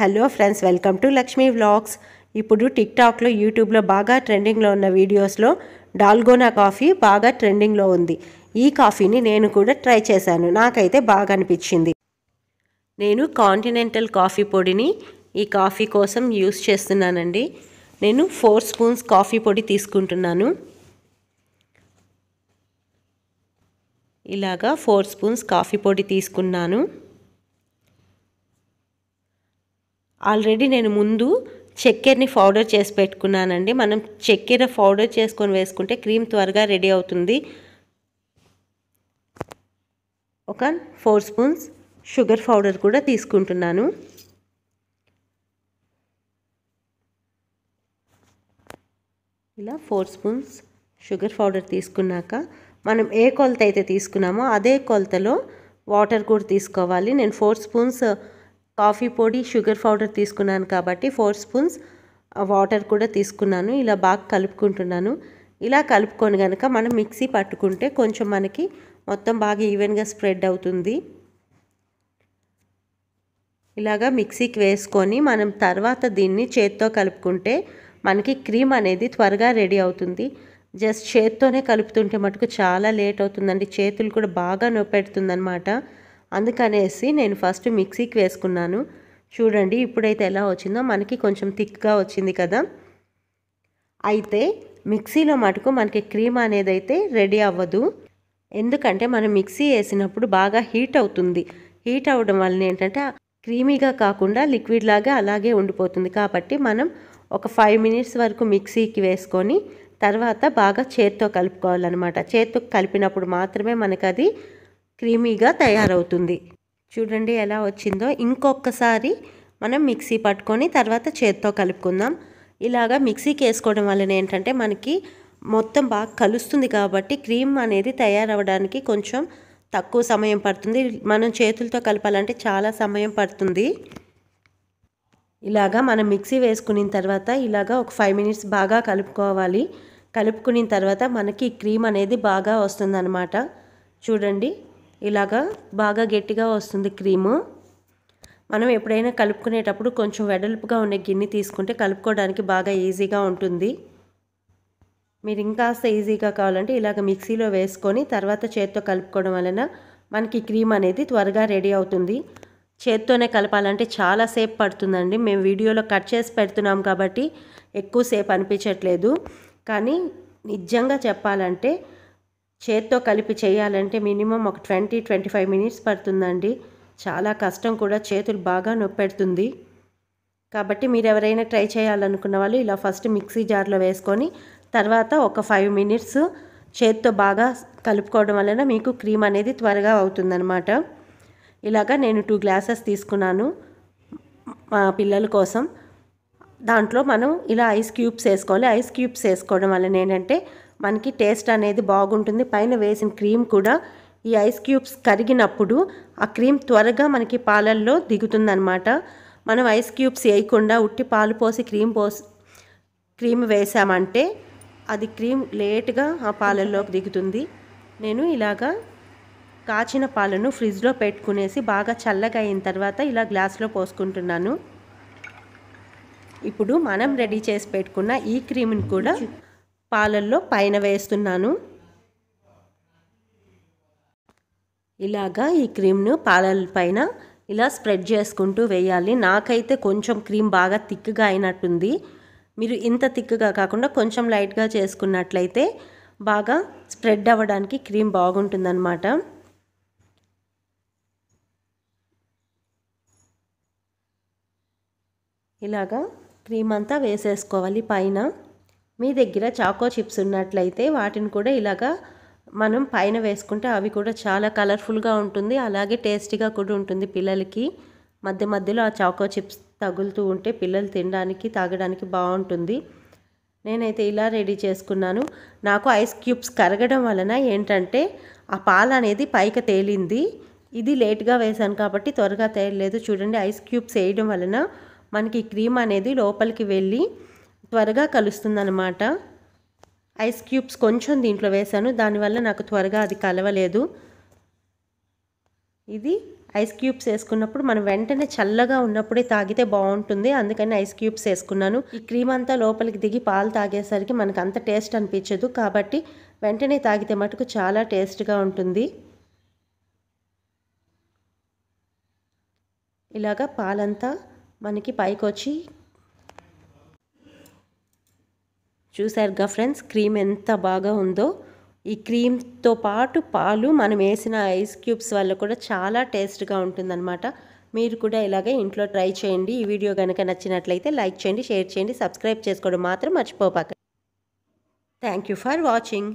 hello friends welcome to Lakshmi vlogs ఇప్పుడు టిక్టాక్లో యూట్యూబ్లో బాగా ట్రెండింగ్లో ఉన్న వీడియోస్లో డాల్గోనా కాఫీ బాగా ట్రెండింగ్లో ఉంది ఈ కాఫీని నేను కూడా ట్రై చేశాను నాకైతే బాగా అనిపించింది నేను కాంటినెంటల్ కాఫీ పొడిని ఈ కాఫీ కోసం యూస్ చేస్తున్నానండి నేను ఫోర్ స్పూన్స్ కాఫీ పొడి తీసుకుంటున్నాను ఇలాగా ఫోర్ స్పూన్స్ కాఫీ పొడి తీసుకున్నాను ఆల్రెడీ నేను ముందు చక్కెరని పౌడర్ చేసి పెట్టుకున్నానండి మనం చక్కెర పౌడర్ చేసుకొని వేసుకుంటే క్రీమ్ త్వరగా రెడీ అవుతుంది ఒక ఫోర్ స్పూన్స్ షుగర్ పౌడర్ కూడా తీసుకుంటున్నాను ఇలా ఫోర్ స్పూన్స్ షుగర్ పౌడర్ తీసుకున్నాక మనం ఏ కొలత అయితే తీసుకున్నామో అదే కొలతలో వాటర్ కూడా తీసుకోవాలి నేను ఫోర్ స్పూన్స్ కాఫీ పొడి షుగర్ పౌడర్ తీసుకున్నాను కాబట్టి ఫోర్ స్పూన్స్ వాటర్ కూడా తీసుకున్నాను ఇలా బాగా కలుపుకుంటున్నాను ఇలా కలుపుకొని కనుక మనం మిక్సీ పట్టుకుంటే కొంచెం మనకి మొత్తం బాగా ఈవెన్గా స్ప్రెడ్ అవుతుంది ఇలాగా మిక్సీకి వేసుకొని మనం తర్వాత దీన్ని చేత్తో కలుపుకుంటే మనకి క్రీమ్ అనేది త్వరగా రెడీ అవుతుంది జస్ట్ చేత్తోనే కలుపుతుంటే మటుకు చాలా లేట్ అవుతుందండి చేతులు కూడా బాగా నొప్పెడుతుందనమాట అందుకనేసి నేను ఫస్ట్ మిక్సీకి వేసుకున్నాను చూడండి ఇప్పుడైతే ఎలా వచ్చిందో మనకి కొంచెం థిక్గా వచ్చింది కదా అయితే మిక్సీలో మటుకు మనకి క్రీమ్ అనేది అయితే రెడీ అవ్వదు ఎందుకంటే మనం మిక్సీ వేసినప్పుడు బాగా హీట్ అవుతుంది హీట్ అవ్వడం వలన ఏంటంటే క్రీమీగా కాకుండా లిక్విడ్ లాగా అలాగే ఉండిపోతుంది కాబట్టి మనం ఒక ఫైవ్ మినిట్స్ వరకు మిక్సీకి వేసుకొని తర్వాత బాగా చేత్తో కలుపుకోవాలన్నమాట చేత్తో కలిపినప్పుడు మాత్రమే మనకు అది క్రీమీగా తయారవుతుంది చూడండి ఎలా వచ్చిందో ఇంకొకసారి మనం మిక్సీ పట్టుకొని తర్వాత చేత్తో కలుపుకుందాం ఇలాగా మిక్సీకి వేసుకోవడం వలన ఏంటంటే మనకి మొత్తం బాగా కలుస్తుంది కాబట్టి క్రీమ్ అనేది తయారవడానికి కొంచెం తక్కువ సమయం పడుతుంది మనం చేతులతో కలపాలంటే చాలా సమయం పడుతుంది ఇలాగా మనం మిక్సీ వేసుకున్న తర్వాత ఇలాగా ఒక ఫైవ్ మినిట్స్ బాగా కలుపుకోవాలి కలుపుకున్న తర్వాత మనకి క్రీమ్ అనేది బాగా వస్తుందన్నమాట చూడండి ఇలాగా బాగా గట్టిగా వస్తుంది క్రీము మనం ఎప్పుడైనా కలుపుకునేటప్పుడు కొంచెం వెడల్పుగా ఉండే గిన్నె తీసుకుంటే కలుపుకోవడానికి బాగా ఈజీగా ఉంటుంది మీరు ఇంకాస్త ఈజీగా కావాలంటే ఇలాగ మిక్సీలో వేసుకొని తర్వాత చేత్తో కలుపుకోవడం వలన మనకి క్రీమ్ అనేది త్వరగా రెడీ అవుతుంది చేత్తోనే కలపాలంటే చాలాసేపు పడుతుందండి మేము వీడియోలో కట్ చేసి పెడుతున్నాం కాబట్టి ఎక్కువసేపు అనిపించట్లేదు కానీ నిజంగా చెప్పాలంటే చేత్తో కలిపి చేయాలంటే మినిమం ఒక ట్వంటీ ట్వంటీ ఫైవ్ మినిట్స్ పడుతుందండి చాలా కష్టం కూడా చేతులు బాగా నొప్పెడుతుంది కాబట్టి మీరు ఎవరైనా ట్రై చేయాలనుకున్న వాళ్ళు ఇలా ఫస్ట్ మిక్సీ జార్లో వేసుకొని తర్వాత ఒక ఫైవ్ మినిట్స్ చేత్తో బాగా కలుపుకోవడం వలన మీకు క్రీమ్ అనేది త్వరగా అవుతుందనమాట ఇలాగా నేను టూ గ్లాసెస్ తీసుకున్నాను మా పిల్లల కోసం దాంట్లో మనం ఇలా ఐస్ క్యూబ్స్ వేసుకోవాలి ఐస్ క్యూబ్స్ వేసుకోవడం వలన ఏంటంటే మనకి టేస్ట్ అనేది బాగుంటుంది పైన వేసిన క్రీమ్ కూడా ఈ ఐస్ క్యూబ్స్ కరిగినప్పుడు ఆ క్రీమ్ త్వరగా మనకి పాలల్లో దిగుతుందనమాట మనం ఐస్ క్యూబ్స్ వేయకుండా ఉట్టి పాలు పోసి క్రీమ్ పోసి క్రీమ్ వేసామంటే అది క్రీమ్ లేట్గా ఆ పాలల్లోకి దిగుతుంది నేను ఇలాగా కాచిన పాలను ఫ్రిడ్జ్లో పెట్టుకునేసి బాగా చల్లగా అయిన తర్వాత ఇలా గ్లాస్లో పోసుకుంటున్నాను ఇప్పుడు మనం రెడీ చేసి పెట్టుకున్న ఈ క్రీమ్ని కూడా పాలల్లో పైన వేస్తున్నాను ఇలాగా ఈ క్రీమ్ను పాలల పైన ఇలా స్ప్రెడ్ చేసుకుంటూ వేయాలి నాకైతే కొంచెం క్రీమ్ బాగా థిక్గా అయినట్టుంది మీరు ఇంత థిక్గా కాకుండా కొంచెం లైట్గా చేసుకున్నట్లయితే బాగా స్ప్రెడ్ అవ్వడానికి క్రీమ్ బాగుంటుందన్నమాట ఇలాగా క్రీమ్ అంతా వేసేసుకోవాలి పైన మీ దగ్గర చాకో చిప్స్ ఉన్నట్లయితే వాటిని కూడా ఇలాగా మనం పైన వేసుకుంటే అవి కూడా చాలా కలర్ఫుల్గా ఉంటుంది అలాగే టేస్టీగా కూడా ఉంటుంది పిల్లలకి మధ్య మధ్యలో ఆ చాకో చిప్స్ తగులుతూ ఉంటే పిల్లలు తినడానికి తాగడానికి బాగుంటుంది నేనైతే ఇలా రెడీ చేసుకున్నాను నాకు ఐస్ క్యూబ్స్ కరగడం వలన ఏంటంటే ఆ పాలు అనేది పైకి తేలింది ఇది లేట్గా వేశాను కాబట్టి త్వరగా తేలలేదు చూడండి ఐస్ క్యూబ్స్ వేయడం వలన మనకి క్రీమ్ అనేది లోపలికి వెళ్ళి త్వరగా అనమాట ఐస్ క్యూబ్స్ కొంచెం దీంట్లో వేశాను దానివల్ల నాకు త్వరగా అది కలవలేదు ఇది ఐస్ క్యూబ్స్ వేసుకున్నప్పుడు మనం వెంటనే చల్లగా ఉన్నప్పుడే తాగితే బాగుంటుంది అందుకని ఐస్ క్యూబ్స్ వేసుకున్నాను ఈ క్రీమ్ అంతా లోపలికి దిగి పాలు తాగేసరికి మనకు అంత టేస్ట్ అనిపించదు కాబట్టి వెంటనే తాగితే మటుకు చాలా టేస్ట్గా ఉంటుంది ఇలాగా పాలంతా మనకి పైకి వచ్చి చూసారుగా ఫ్రెండ్స్ క్రీమ్ ఎంత బాగా ఉందో ఈ క్రీమ్తో పాటు పాలు మనం వేసిన ఐస్ క్యూబ్స్ వల్ల కూడా చాలా టేస్ట్గా ఉంటుందన్నమాట మీరు కూడా ఇలాగే ఇంట్లో ట్రై చేయండి ఈ వీడియో కనుక నచ్చినట్లయితే లైక్ చేయండి షేర్ చేయండి సబ్స్క్రైబ్ చేసుకోవడం మాత్రం మర్చిపోపాక థ్యాంక్ యూ ఫర్ వాచింగ్